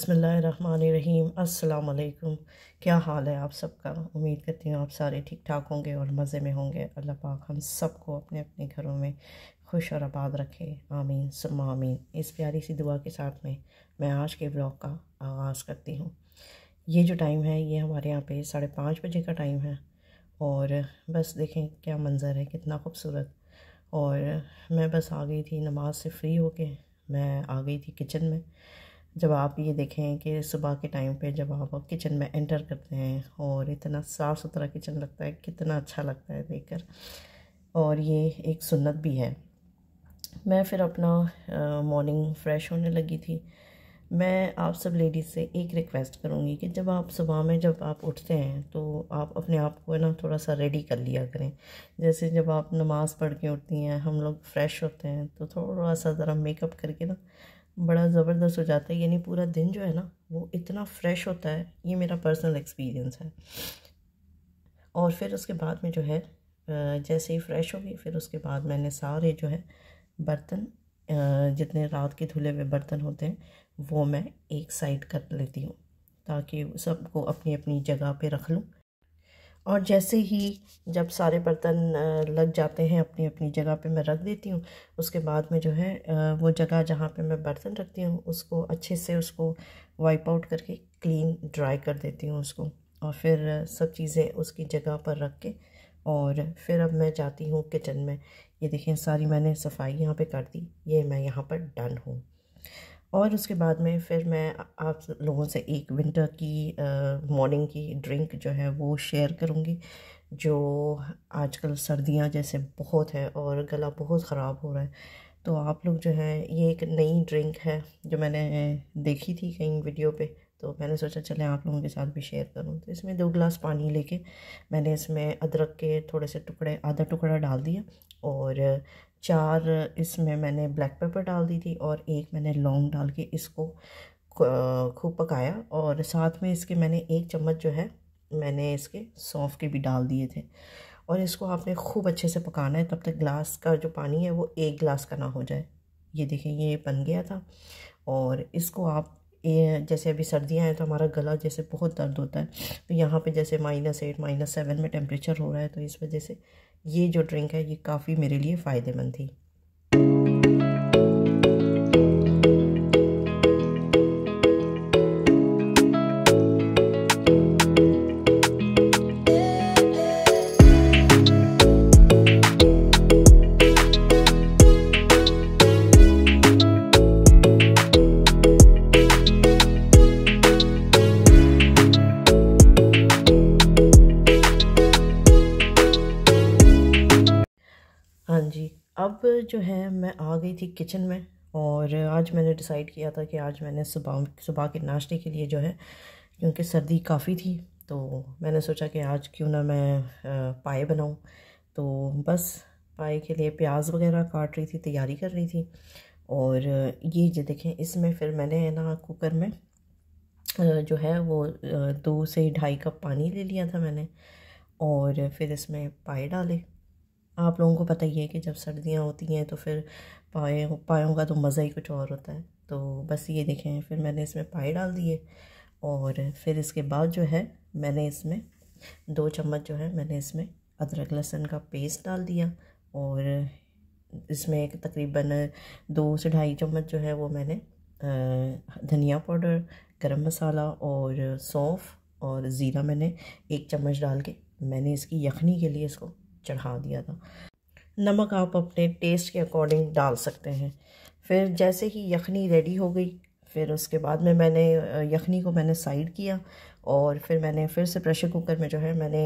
बसमीम् अल्लाम क्या हाल है आप सबका उम्मीद करती हूँ आप सारे ठीक ठाक होंगे और मज़े में होंगे अल्लाह पाक हम सबको अपने अपने घरों में खुश और आबाद रखे आमीन सुम आमीन इस प्यारी सी दुआ के साथ में मैं आज के ब्लॉग का आगाज़ करती हूँ ये जो टाइम है ये हमारे यहाँ पे साढ़े पाँच बजे का टाइम है और बस देखें क्या मंज़र है कितना खूबसूरत और मैं बस आ गई थी नमाज से फ़्री होके मैं आ गई थी किचन में जब आप ये देखें कि सुबह के टाइम पे जब आप किचन में एंटर करते हैं और इतना साफ़ सुथरा किचन लगता है कितना अच्छा लगता है देखकर और ये एक सुन्नत भी है मैं फिर अपना मॉर्निंग फ्रेश होने लगी थी मैं आप सब लेडीज़ से एक रिक्वेस्ट करूँगी कि जब आप सुबह में जब आप उठते हैं तो आप अपने आप को ना थोड़ा सा रेडी कर लिया करें जैसे जब आप नमाज़ पढ़ के उठती हैं हम लोग फ़्रेश होते हैं तो थोड़ा सा ज़रा मेकअप करके ना बड़ा ज़बरदस्त हो जाता है यानी पूरा दिन जो है ना वो इतना फ्रेश होता है ये मेरा पर्सनल एक्सपीरियंस है और फिर उसके बाद में जो है जैसे ही फ्रेश हो गई फिर उसके बाद मैंने सारे जो है बर्तन जितने रात के धुले हुए बर्तन होते हैं वो मैं एक साइड कर लेती हूँ ताकि सबको अपनी अपनी जगह पे रख लूँ और जैसे ही जब सारे बर्तन लग जाते हैं अपनी अपनी जगह पे मैं रख देती हूँ उसके बाद में जो है वो जगह जहाँ पे मैं बर्तन रखती हूँ उसको अच्छे से उसको वाइप आउट करके क्लीन ड्राई कर देती हूँ उसको और फिर सब चीज़ें उसकी जगह पर रख के और फिर अब मैं जाती हूँ किचन में ये देखें सारी मैंने सफाई यहाँ पर कर दी ये मैं यहाँ पर डन हूँ और उसके बाद में फिर मैं आप लोगों से एक विंटर की मॉर्निंग की ड्रिंक जो है वो शेयर करूँगी जो आजकल सर्दियाँ जैसे बहुत है और गला बहुत ख़राब हो रहा है तो आप लोग जो है ये एक नई ड्रिंक है जो मैंने देखी थी कहीं वीडियो पे तो मैंने सोचा चले आप लोगों के साथ भी शेयर करूँ तो इसमें दो गिलास पानी लेके मैंने इसमें अदरक के थोड़े से टुकड़े आधा टुकड़ा डाल दिया और चार इसमें मैंने ब्लैक पेपर डाल दी थी और एक मैंने लौंग डाल के इसको खूब पकाया और साथ में इसके मैंने एक चम्मच जो है मैंने इसके सौंफ के भी डाल दिए थे और इसको आपने खूब अच्छे से पकाना है तब तक ग्लास का जो पानी है वो एक ग्लास का ना हो जाए ये देखें ये बन गया था और इसको आप ये जैसे अभी सर्दियाँ हैं तो हमारा गला जैसे बहुत दर्द होता है तो यहाँ पे जैसे माइनस एट माइनस सेवन में टेम्परेचर हो रहा है तो इस वजह से ये जो ड्रिंक है ये काफ़ी मेरे लिए फ़ायदेमंद थी जो है मैं आ गई थी किचन में और आज मैंने डिसाइड किया था कि आज मैंने सुबह सुबह के नाश्ते के लिए जो है क्योंकि सर्दी काफ़ी थी तो मैंने सोचा कि आज क्यों ना मैं पाए बनाऊं तो बस पाए के लिए प्याज वगैरह काट रही थी तैयारी कर रही थी और ये जो देखें इसमें फिर मैंने ना कुकर में जो है वो दो से ढाई कप पानी ले लिया था मैंने और फिर इसमें पाए डाले आप लोगों को पता ही है कि जब सर्दियाँ होती हैं तो फिर पाए पायों का तो मज़ा ही कुछ और होता है तो बस ये देखें फिर मैंने इसमें पाए डाल दिए और फिर इसके बाद जो है मैंने इसमें दो चम्मच जो है मैंने इसमें अदरक लहसुन का पेस्ट डाल दिया और इसमें तकरीबन दो से ढाई चम्मच जो है वो मैंने धनिया पाउडर गरम मसाला और सौंफ और ज़ीरा मैंने एक चम्मच डाल के मैंने इसकी यखनी के लिए इसको चढ़ा दिया था नमक आप अपने टेस्ट के अकॉर्डिंग डाल सकते हैं फिर जैसे ही यखनी रेडी हो गई फिर उसके बाद में मैंने यखनी को मैंने साइड किया और फिर मैंने फिर से प्रेशर कुकर में जो है मैंने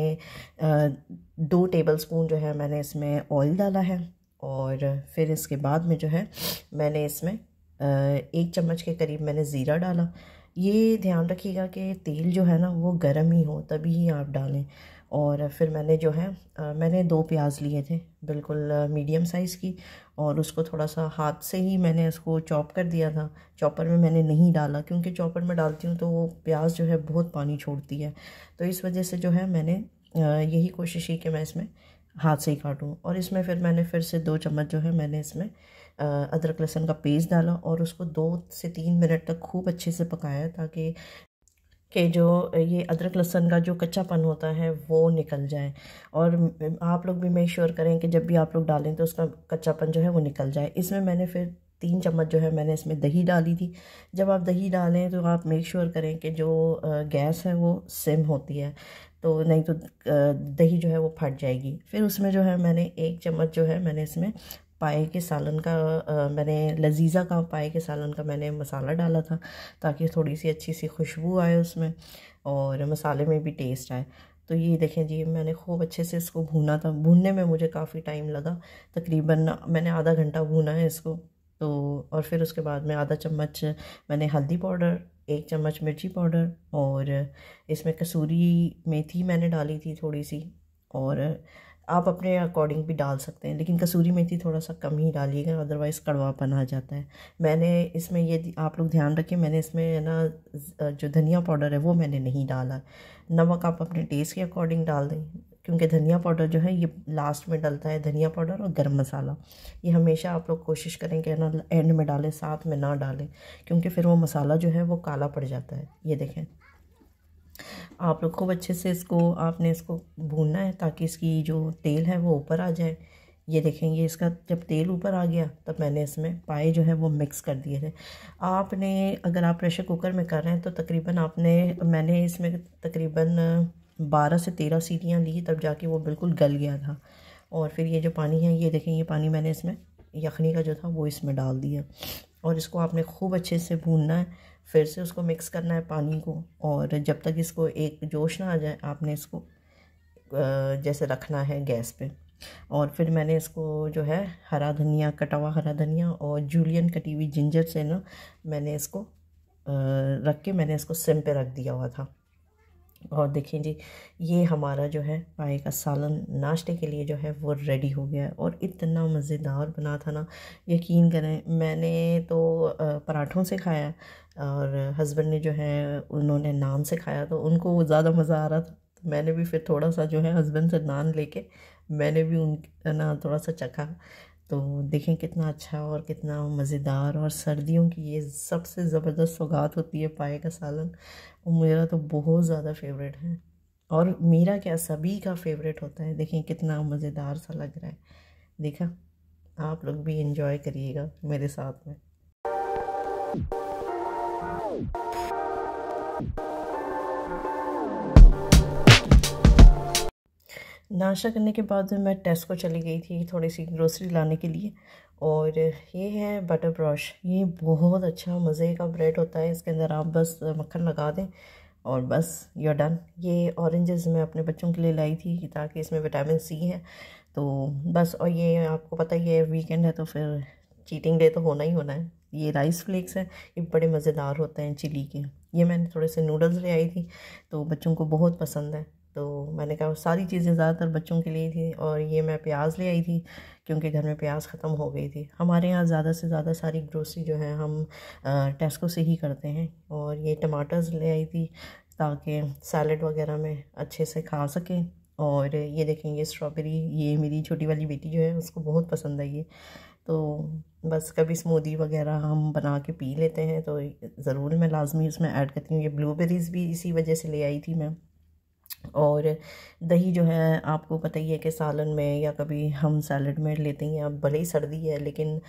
दो टेबल स्पून जो है मैंने इसमें ऑयल डाला है और फिर इसके बाद में जो है मैंने इसमें एक चम्मच के करीब मैंने ज़ीरा डाला ये ध्यान रखिएगा कि तेल जो है ना वो गर्म ही हो तभी ही आप डालें और फिर मैंने जो है मैंने दो प्याज लिए थे बिल्कुल मीडियम साइज़ की और उसको थोड़ा सा हाथ से ही मैंने उसको चॉप कर दिया था चॉपर में मैंने नहीं डाला क्योंकि चॉपर में डालती हूँ तो वो प्याज जो है बहुत पानी छोड़ती है तो इस वजह से जो है मैंने यही कोशिश की कि मैं इसमें हाथ से ही काटूँ और इसमें फिर मैंने फिर से दो चम्मच जो है मैंने इसमें अदरक लहसुन का पेस्ट डाला और उसको दो से तीन मिनट तक खूब अच्छे से पकाया ताकि कि जो ये अदरक लहसन का जो कच्चापन होता है वो निकल जाए और आप लोग भी मेक श्योर करें कि जब भी आप लोग डालें तो उसका कच्चापन जो है वो निकल जाए इसमें मैंने फिर तीन चम्मच जो है मैंने इसमें दही डाली थी जब आप दही डालें तो आप मेक श्योर करें कि जो गैस है वो सिम होती है तो नहीं तो दही जो है वो फट जाएगी फिर उसमें जो है मैंने एक चम्मच जो है मैंने इसमें पाए के सालन का आ, मैंने लजीज़ा का पाए के सालन का मैंने मसाला डाला था ताकि थोड़ी सी अच्छी सी खुशबू आए उसमें और मसाले में भी टेस्ट आए तो ये देखें जी मैंने खूब अच्छे से इसको भूना था भूनने में मुझे काफ़ी टाइम लगा तकरीबन मैंने आधा घंटा भूना है इसको तो और फिर उसके बाद में आधा चम्मच मैंने हल्दी पाउडर एक चम्मच मिर्ची पाउडर और इसमें कसूरी मेथी मैंने डाली थी थोड़ी सी और आप अपने अकॉर्डिंग भी डाल सकते हैं लेकिन कसूरी मेथी थोड़ा सा कम ही डालिएगा अदरवाइज़ कड़वापन आ जाता है मैंने इसमें ये आप लोग ध्यान रखें मैंने इसमें ना जो धनिया पाउडर है वो मैंने नहीं डाला नमक आप अपने टेस्ट के अकॉर्डिंग डाल दें क्योंकि धनिया पाउडर जो है ये लास्ट में डलता है धनिया पाउडर और गर्म मसाला ये हमेशा आप लोग कोशिश करें कि ना एंड में डालें साथ में ना डालें क्योंकि फिर वो मसाला जो है वो काला पड़ जाता है ये देखें आप लोग खूब अच्छे से इसको आपने इसको भूनना है ताकि इसकी जो तेल है वो ऊपर आ जाए ये देखेंगे इसका जब तेल ऊपर आ गया तब मैंने इसमें पाए जो है वो मिक्स कर दिए थे आपने अगर आप प्रेशर कुकर में कर रहे हैं तो तकरीबन आपने मैंने इसमें तकरीबन बारह से तेरह सीटियाँ ली तब जाके वो बिल्कुल गल गया था और फिर ये जो पानी है ये देखें ये पानी मैंने इसमें यखनी का जो था वो इसमें डाल दिया और इसको आपने खूब अच्छे से भूनना है फिर से उसको मिक्स करना है पानी को और जब तक इसको एक जोश ना आ जाए आपने इसको जैसे रखना है गैस पे और फिर मैंने इसको जो है हरा धनिया कटा हुआ हरा धनिया और जूलियन कटी हुई जिंजर से ना मैंने इसको रख के मैंने इसको सिम पे रख दिया हुआ था और देखें जी ये हमारा जो है पाए का सालन नाश्ते के लिए जो है वो रेडी हो गया है और इतना मज़ेदार बना था ना यकीन करें मैंने तो पराठों से खाया और हस्बैंड ने जो है उन्होंने नान से खाया तो उनको ज़्यादा मज़ा आ रहा था तो मैंने भी फिर थोड़ा सा जो है हस्बैंड से नान लेके मैंने भी उन ना थोड़ा सा चखा तो देखें कितना अच्छा और कितना मज़ेदार और सर्दियों की ये सबसे ज़बरदस्त सौगात होती है पाए का सालन और मेरा तो बहुत ज़्यादा फेवरेट है और मेरा क्या सभी का फेवरेट होता है देखें कितना मज़ेदार सा लग रहा है देखा आप लोग भी इन्जॉय करिएगा मेरे साथ में नाश्ता करने के बाद मैं टेस्को चली गई थी थोड़ी सी ग्रोसरी लाने के लिए और ये है बटर ब्रश ये बहुत अच्छा मज़े का ब्रेड होता है इसके अंदर आप बस मक्खन लगा दें और बस यू डन ये ऑरेंजेस मैं अपने बच्चों के लिए लाई थी ताकि इसमें विटामिन सी है तो बस और ये आपको पता ही है वीकेंड है तो फिर चीटिंग डे तो होना ही होना है ये राइस फ्लेक्स हैं ये बड़े मज़ेदार होते हैं चिली के ये मैंने थोड़े से नूडल्स ले आई थी तो बच्चों को बहुत पसंद है तो मैंने कहा सारी चीज़ें ज़्यादातर बच्चों के लिए थी और ये मैं प्याज ले आई थी क्योंकि घर में प्याज ख़त्म हो गई थी हमारे यहाँ ज़्यादा से ज़्यादा सारी ग्रोसरी जो है हम टेस्को से ही करते हैं और ये टमाटर्स ले आई थी ताकि सैलड वगैरह में अच्छे से खा सकें और ये देखें ये स्ट्रॉबेरी ये मेरी छोटी वाली बेटी जो है उसको बहुत पसंद आई ये तो बस कभी स्मूदी वगैरह हम बना के पी लेते हैं तो ज़रूर मैं लाजमी उसमें ऐड करती हूँ ये ब्लूबेरीज़ भी इसी वजह से ले आई थी मैं और दही जो है आपको पता ही है कि सालन में या कभी हम सैलड में लेते हैं अब भले ही सर्दी है लेकिन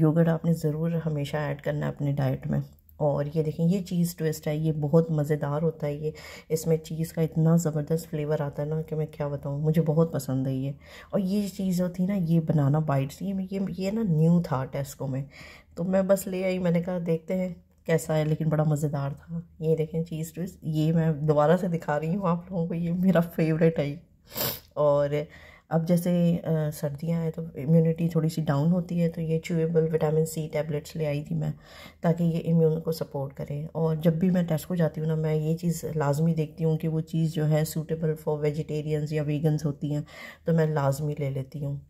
योगर्ट आपने ज़रूर हमेशा ऐड करना है अपने डाइट में और ये देखें ये चीज़ ट्विस्ट है ये बहुत मज़ेदार होता है ये इसमें चीज़ का इतना ज़बरदस्त फ्लेवर आता है ना कि मैं क्या बताऊँ मुझे बहुत पसंद है ये और ये चीज़ होती ना ये बनाना बाइट्स ये ये ये ना न्यू था टेस्को में तो मैं बस ले आई मैंने कहा देखते हैं कैसा है लेकिन बड़ा मज़ेदार था ये देखें चीज़ ट्विस्ट ये मैं दोबारा से दिखा रही हूँ आप लोगों को ये मेरा फेवरेट है और अब जैसे सर्दियाँ हैं तो इम्यूनिटी थोड़ी सी डाउन होती है तो ये च्यूएबल विटामिन सी टैबलेट्स ले आई थी मैं ताकि ये इम्यून को सपोर्ट करे और जब भी मैं टेस्ट को जाती हूँ ना मैं ये चीज़ लाजमी देखती हूँ कि वो चीज़ जो है सूटेबल फॉर वेजिटेरियंस या वीगन्स होती हैं तो मैं लाजमी ले लेती हूँ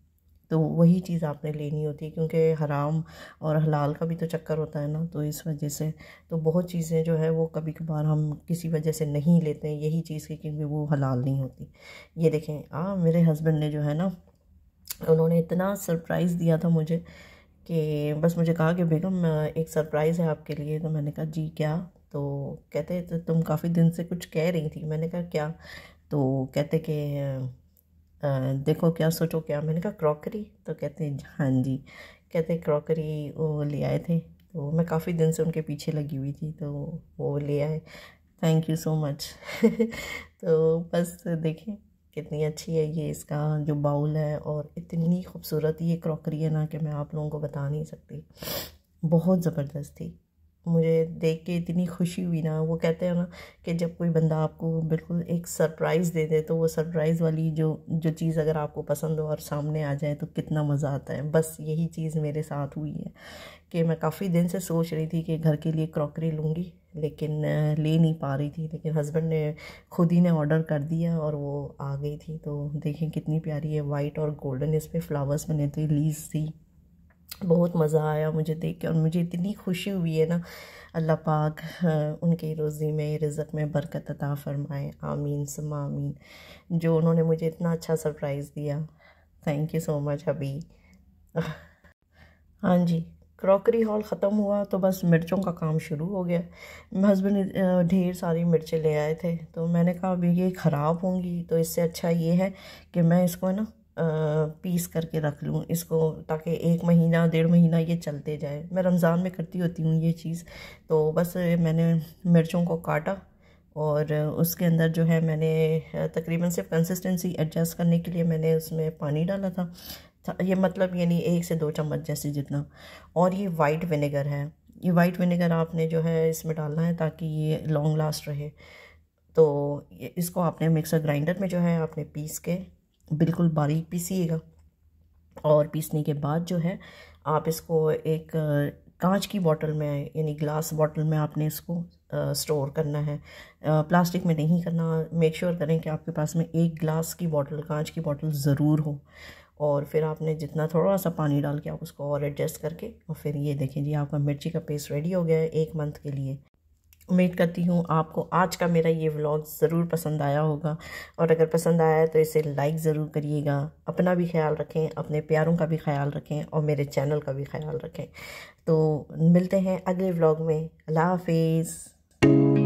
तो वही चीज़ आपने लेनी होती है क्योंकि हराम और हलाल का भी तो चक्कर होता है ना तो इस वजह से तो बहुत चीज़ें जो है वो कभी कभार हम किसी वजह से नहीं लेते हैं यही चीज़ की क्योंकि वो हलाल नहीं होती ये देखें हाँ मेरे हस्बैंड ने जो है ना उन्होंने इतना सरप्राइज़ दिया था मुझे कि बस मुझे कहा कि बेगम एक सरप्राइज़ है आपके लिए तो मैंने कहा जी क्या तो कहते तो तुम काफ़ी दिन से कुछ कह रही थी मैंने कहा क्या तो कहते कि देखो क्या सोचो क्या मैंने कहा क्रॉकरी तो कहते हैं हाँ जी कहते क्रॉकरी वो ले आए थे तो मैं काफ़ी दिन से उनके पीछे लगी हुई थी तो वो ले आए थैंक यू सो मच तो बस देखें कितनी अच्छी है ये इसका जो बाउल है और इतनी खूबसूरत ये क्रॉकरी है ना कि मैं आप लोगों को बता नहीं सकती बहुत ज़बरदस्त थी मुझे देख के इतनी खुशी हुई ना वो कहते हैं ना कि जब कोई बंदा आपको बिल्कुल एक सरप्राइज़ दे दे तो वो सरप्राइज़ वाली जो जो चीज़ अगर आपको पसंद हो और सामने आ जाए तो कितना मज़ा आता है बस यही चीज़ मेरे साथ हुई है कि मैं काफ़ी दिन से सोच रही थी कि घर के लिए क्रॉकरी लूँगी लेकिन ले नहीं पा रही थी लेकिन हस्बैंड ने खुद ही ने ऑर्डर कर दिया और वो आ गई थी तो देखें कितनी प्यारी है वाइट और गोल्डन इस पर फ्लावर्स बने थे तो लीज थी बहुत मज़ा आया मुझे देख के और मुझे इतनी खुशी हुई है ना अल्लाह पाक हाँ, उनके रोज़ी में रिजक में बरकत अता फ़रमाए आमीन सुम आमीन जो उन्होंने मुझे इतना अच्छा सरप्राइज़ दिया थैंक यू सो मच अभी हाँ जी क्रॉकरी हॉल ख़त्म हुआ तो बस मिर्चों का काम शुरू हो गया मेरे हस्बैंड ढेर सारी मिर्चें ले आए थे तो मैंने कहा अभी ये ख़राब होंगी तो इससे अच्छा ये है कि मैं इसको ना पीस करके रख लूँ इसको ताकि एक महीना डेढ़ महीना ये चलते जाए मैं रमज़ान में करती होती हूँ ये चीज़ तो बस मैंने मिर्चों को काटा और उसके अंदर जो है मैंने तकरीबन सिर्फ कंसिस्टेंसी एडजस्ट करने के लिए मैंने उसमें पानी डाला था ये मतलब यानी एक से दो चम्मच जैसे जितना और ये वाइट विनेगर है ये वाइट विनेगर आपने जो है इसमें डालना है ताकि ये लॉन्ग लास्ट रहे तो इसको आपने मिक्सर ग्राइंडर में जो है आपने पीस के बिल्कुल बारीक पीसीएगा और पीसने के बाद जो है आप इसको एक कांच की बॉटल में यानी ग्लास बॉटल में आपने इसको स्टोर करना है प्लास्टिक में नहीं करना मेक श्योर sure करें कि आपके पास में एक ग्लास की बॉटल कांच की बॉटल ज़रूर हो और फिर आपने जितना थोड़ा सा पानी डाल के आप उसको और एडजस्ट करके और फिर ये देखें जी आपका मिर्ची का पेस्ट रेडी हो गया है एक मंथ के लिए उम्मीद करती हूँ आपको आज का मेरा ये व्लॉग ज़रूर पसंद आया होगा और अगर पसंद आया है तो इसे लाइक ज़रूर करिएगा अपना भी ख्याल रखें अपने प्यारों का भी ख्याल रखें और मेरे चैनल का भी ख्याल रखें तो मिलते हैं अगले व्लॉग में अल्लाह हाफिज़